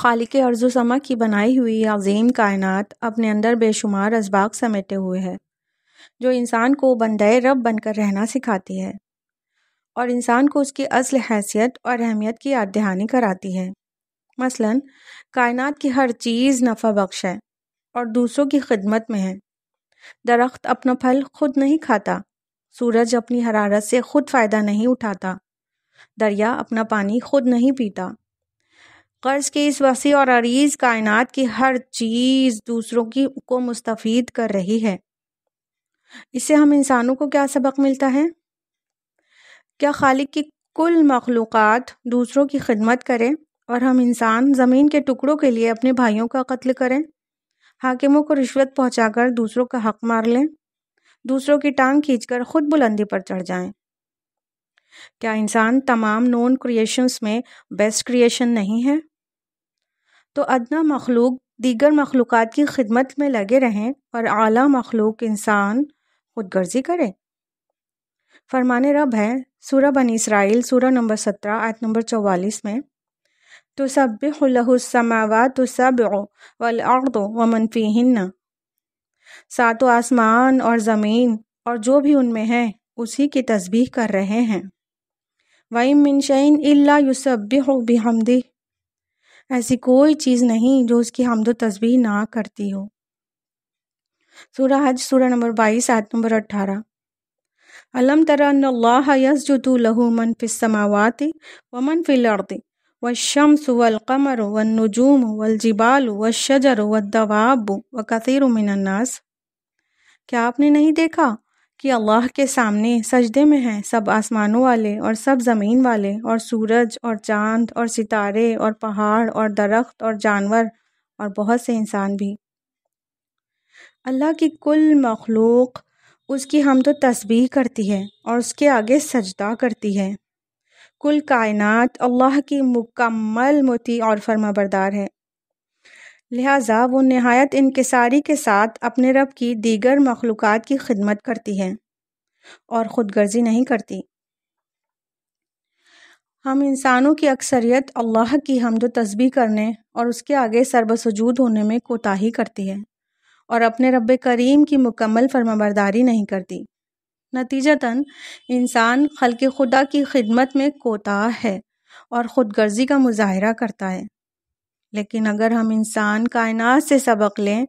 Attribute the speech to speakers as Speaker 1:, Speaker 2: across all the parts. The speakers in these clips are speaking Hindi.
Speaker 1: खालिक समा की बनाई हुई अजीम कायनात अपने अंदर बेशुमार इसबाक समेटे हुए है जो इंसान को बंदे रब बनकर रहना सिखाती है और इंसान को उसकी असल हैसियत और अहमियत की याद दहानी कराती है मसलन कायनात की हर चीज़ नफ़ा बख्श है और दूसरों की खिदमत में है दरख्त अपना फल खुद नहीं खाता सूरज अपनी हरारत से खुद फ़ायदा नहीं उठाता दरिया अपना पानी खुद नहीं पीता कर्ज़ के इस वसी और अरीज कायनात की हर चीज़ दूसरों की को मुस्तफ़ कर रही है इससे हम इंसानों को क्या सबक मिलता है क्या खालिक की कुल मखलूक़ दूसरों की खिदमत करें और हम इंसान ज़मीन के टुकड़ों के लिए अपने भाइयों का कत्ल करें हाकिमों को रिश्वत पहुंचाकर दूसरों का हक मार लें दूसरों की टांग खींचकर खुद बुलंदी पर चढ़ जाएं क्या इंसान तमाम नॉन क्रिएशंस में बेस्ट क्रिएशन नहीं है तो अदना मखलूक दीगर मखलूक की खिदमत में लगे रहें और आला मखलूक इंसान खुद गर्जी करे फरमान रब है सूरह बन इसराइल सूरह नंबर सत्रह आयत नंबर चौवालीस में तो सब लहुसमावा तो सब वो व मनफ़ी हिन्न सातों आसमान और ज़मीन और जो भी उनमें है उसी की तस्बीह कर रहे हैं वाइम मिनशन अल्ला युसबिह बिहमदि ऐसी कोई चीज़ नहीं जो उसकी हमदो तस्वीर ना करती हो सूरा हज सूरा नंबर बाईस आयत नंबर अट्ठारह अलम तरा यसजुदू लहू मन फ़िसमावाति वमन फ़िलर्द वशम्स वलकमर व वलजिबाल वशजर वदवाब व कसर मिनन्नास क्या आपने नहीं देखा कि अल्लाह के सामने सजदे में हैं सब आसमानों वाले और सब ज़मीन वाले और सूरज और चांद और सितारे और पहाड़ और दरख्त और जानवर और बहुत से इंसान भी अल्लाह की कुल मखलूक उसकी हम तो तस्बीह करती है और उसके आगे सजदा करती है कुल कायनात अल्लाह की मुकम्मल मोती और फर्माबरदार है लिहाजा वो नहायत इनकसारी के साथ अपने रब की दीगर मखलूक की खिदमत करती है और ख़ुद गर्जी नहीं करती हम इंसानों की अक्सरियत अल्लाह की हमद तस्बी करने और उसके आगे सरबसजूद होने में कोताही करती है और अपने रब करीम की मुकम्मल फर्माबरदारी नहीं करती नतीजतन इंसान खल खुदा की खिदमत में कोताह है और ख़ुद गर्जी का मुजाहरा करता है लेकिन अगर हम इंसान कायनात से सबक लें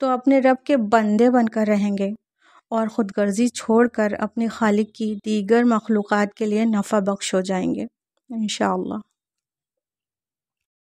Speaker 1: तो अपने रब के बंदे बनकर रहेंगे और ख़ुदगर्जी छोड़ कर अपने खालिक की दीगर मखलूक़ात के लिए नफ़ा बख्श हो जाएंगे इन